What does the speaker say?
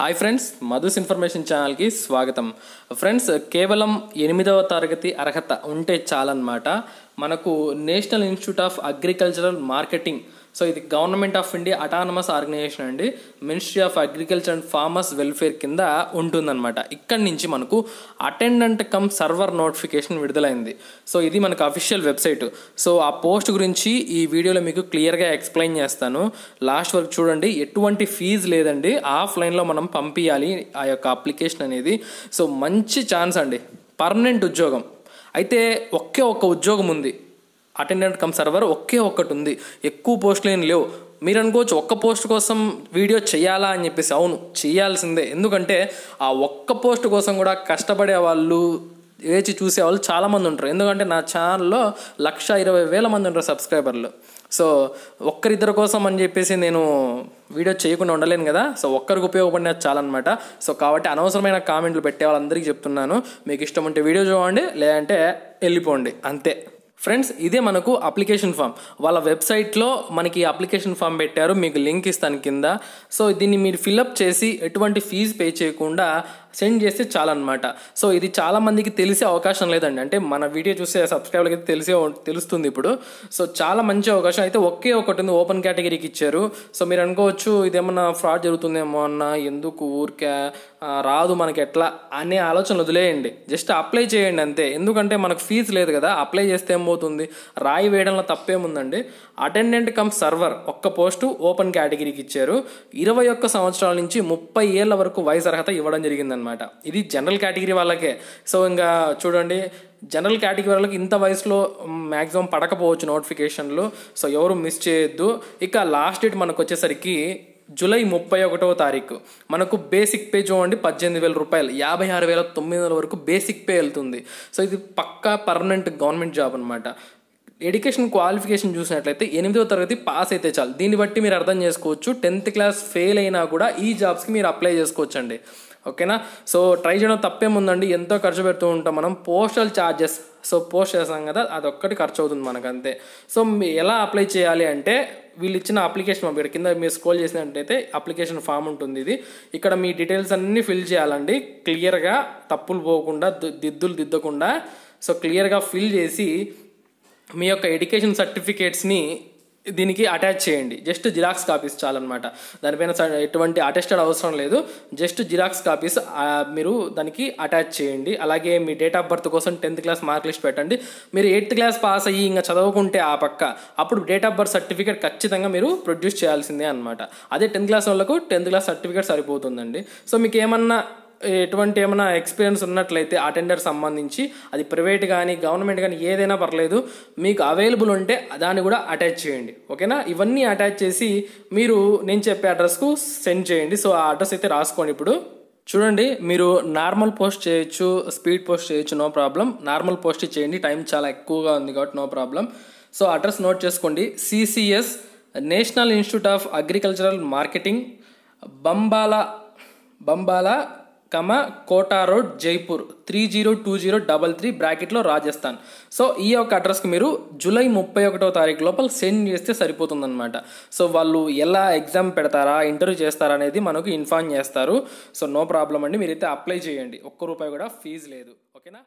hi friends మధుస్ information ఛానల్కి స్వాగతం friends కేవలం ఎనిమిదవ తరగతి అర్హత ఉంటే చాలన్నమాట మనకు national institute of agricultural marketing so ఇది government of India autonomous organisation అండి ministry of agriculture and farmers welfare కింద ఉంటుందన్నమాట ఇక్కడి నుంచి మనకు అటెండెంట్ కమ్ సర్వర్ నోటిఫికేషన్ విడుదలైంది సో ఇది మనకు అఫీషియల్ వెబ్సైట్ సో ఆ పోస్ట్ గురించి ఈ వీడియోలో మీకు క్లియర్గా ఎక్స్ప్లెయిన్ చేస్తాను లాస్ట్ వరకు చూడండి ఎటువంటి ఫీజు లేదండి ఆఫ్లైన్లో మనం పంపించాలి ఆ యొక్క అప్లికేషన్ అనేది సో మంచి ఛాన్స్ అండి పర్మనెంట్ ఉద్యోగం అయితే ఒకే ఒక్క ఉద్యోగం ఉంది అటెండెంట్ కమ్ సర్వర్ ఒకే ఒక్కటి ఉంది ఎక్కువ పోస్టులు ఏం లేవు మీరు అనుకోవచ్చు ఒక్క పోస్ట్ కోసం వీడియో చేయాలా అని చెప్పేసి అవును చేయాల్సిందే ఎందుకంటే ఆ ఒక్క పోస్ట్ కోసం కూడా కష్టపడే వాళ్ళు వేచి చూసేవాళ్ళు చాలామంది ఉంటారు ఎందుకంటే నా ఛానల్లో లక్ష ఇరవై వేల మంది ఉంటారు సబ్స్క్రైబర్లు సో ఒక్కరిద్దరి కోసం అని చెప్పేసి నేను వీడియో చేయకుండా ఉండలేను కదా సో ఒక్కరికి ఉపయోగపడిన చాలన్నమాట సో కాబట్టి అనవసరమైన కామెంట్లు పెట్టే వాళ్ళందరికీ చెప్తున్నాను మీకు ఇష్టం ఉంటే వీడియో చూడండి లేదంటే వెళ్ళిపోండి అంతే ఫ్రెండ్స్ ఇదే మనకు అప్లికేషన్ ఫామ్ వాళ్ళ వెబ్సైట్లో మనకి అప్లికేషన్ ఫామ్ పెట్టారు మీకు లింక్ ఇస్తాను కింద సో దీన్ని మీరు ఫిలప్ చేసి ఎటువంటి ఫీజు పే చేయకుండా సెండ్ చేస్తే చాలన్నమాట సో ఇది చాలామందికి తెలిసే అవకాశం లేదండి అంటే మన వీడియో చూసే సబ్స్క్రైబర్లకి అయితే తెలిసే తెలుస్తుంది ఇప్పుడు సో చాలా మంచి అవకాశం అయితే ఒకే ఒకటి ఉంది ఓపెన్ కేటగిరీకి ఇచ్చారు సో మీరు అనుకోవచ్చు ఇదేమన్నా ఫ్రాడ్ జరుగుతుందేమో అన్న ఎందుకు ఊరికే రాదు మనకి ఎట్లా అనే ఆలోచన వదిలేయండి జస్ట్ అప్లై చేయండి అంతే ఎందుకంటే మనకు ఫీజు లేదు కదా అప్లై చేస్తే ఏమవుతుంది రాయి వేయడంలో తప్పేముందండి అటెండెంట్ కమ్ సర్వర్ ఒక్క పోస్టు ఓపెన్ కేటగిరీకి ఇచ్చారు ఇరవై ఒక్క సంవత్సరాల నుంచి ముప్పై ఏళ్ళ వరకు వయసు అర్హత ఇవ్వడం జరిగింది అనమాట ఇది జనరల్ కేటగిరీ వాళ్ళకే సో ఇంకా చూడండి జనరల్ కేటగిరీ వాళ్ళకి ఇంత వయసులో మ్యాక్సిమం పడకపోవచ్చు నోటిఫికేషన్లు సో ఎవరు మిస్ చేయొద్దు ఇక లాస్ట్ డేట్ మనకు వచ్చేసరికి జూలై ముప్పై ఒకటో తారీఖు మనకు బేసిక్ పే చూడండి పద్దెనిమిది వేల రూపాయలు యాభై ఆరు వేల తొమ్మిది వందల వరకు బేసిక్ పే వెళ్తుంది సో ఇది పక్కా పర్మనెంట్ గవర్నమెంట్ జాబ్ అనమాట ఎడ్యుకేషన్ క్వాలిఫికేషన్ చూసినట్లయితే ఎనిమిదో తరగతి పాస్ అయితే చాలు దీన్ని బట్టి మీరు అర్థం చేసుకోవచ్చు టెన్త్ క్లాస్ ఫెయిల్ అయినా కూడా ఈ జాబ్స్కి మీరు అప్లై చేసుకోవచ్చండి ఓకేనా సో ట్రై చేయడం తప్పేముందండి ఎంతో ఖర్చు పెడుతూ ఉంటాం మనం పోస్టల్ ఛార్జెస్ సో పోస్ట్ చేస్తాం కదా అదొక్కటి ఖర్చు అవుతుంది మనకంతే సో ఎలా అప్లై చేయాలి అంటే వీళ్ళు ఇచ్చిన అప్లికేషన్ ఇక్కడ కింద మీరు స్కోల్ చేసినట్టయితే అప్లికేషన్ ఫామ్ ఉంటుంది ఇది ఇక్కడ మీ డీటెయిల్స్ అన్నీ ఫిల్ చేయాలండి క్లియర్గా తప్పులు పోకుండా దిద్దులు దిద్దకుండా సో క్లియర్గా ఫిల్ చేసి మీ యొక్క ఎడ్యుకేషన్ సర్టిఫికేట్స్ని దీనికి అటాచ్ చేయండి జస్ట్ జిరాక్స్ కాపీస్ చాలన్నమాట దానిపైన ఎటువంటి అటెస్టెడ్ అవసరం లేదు జస్ట్ జిరాక్స్ కాపీస్ మీరు దానికి అటాచ్ చేయండి అలాగే మీ డేట్ ఆఫ్ బర్త్ కోసం టెన్త్ క్లాస్ మార్క్ లిస్ట్ పెట్టండి మీరు ఎయిత్ క్లాస్ పాస్ అయ్యి ఇంకా చదవకుంటే ఆ పక్క అప్పుడు డేట్ ఆఫ్ బర్త్ సర్టిఫికేట్ ఖచ్చితంగా మీరు ప్రొడ్యూస్ చేయాల్సిందే అనమాట అదే టెన్త్ క్లాస్ వాళ్ళకు టెన్త్ క్లాస్ సర్టిఫికేట్ సరిపోతుందండి సో మీకు ఏమన్నా ఎటువంటి ఏమైనా ఎక్స్పీరియన్స్ ఉన్నట్లయితే ఆ టెండర్ సంబంధించి అది ప్రైవేట్ కానీ గవర్నమెంట్ కానీ ఏదైనా పర్లేదు మీకు అవైలబుల్ ఉంటే దాన్ని కూడా అటాచ్ చేయండి ఓకేనా ఇవన్నీ అటాచ్ చేసి మీరు నేను చెప్పే అడ్రస్కు సెండ్ చేయండి సో ఆ అడ్రస్ అయితే రాసుకోండి ఇప్పుడు చూడండి మీరు నార్మల్ పోస్ట్ చేయొచ్చు స్పీడ్ పోస్ట్ చేయొచ్చు నో ప్రాబ్లం నార్మల్ పోస్ట్ చేయండి టైం చాలా ఎక్కువగా ఉంది కాబట్టి no problem so address note చేసుకోండి CCS national institute of agricultural marketing Bambala Bambala comma Kota road Jaipur three zero two zero double three బ్రాకెట్లో రాజస్థాన్ సో ఈ యొక్క అడ్రస్కి మీరు జూలై ముప్పై ఒకటో తారీఖు లోపల సెండ్ చేస్తే సరిపోతుందన్నమాట సో వాళ్ళు ఎలా ఎగ్జామ్ పెడతారా ఇంటర్వ్యూ చేస్తారా అనేది మనకు ఇన్ఫార్మ్ చేస్తారు సో నో ప్రాబ్లం అండి మీరైతే అప్లై చేయండి ఒక్క రూపాయి కూడా ఫీజు లేదు ఓకేనా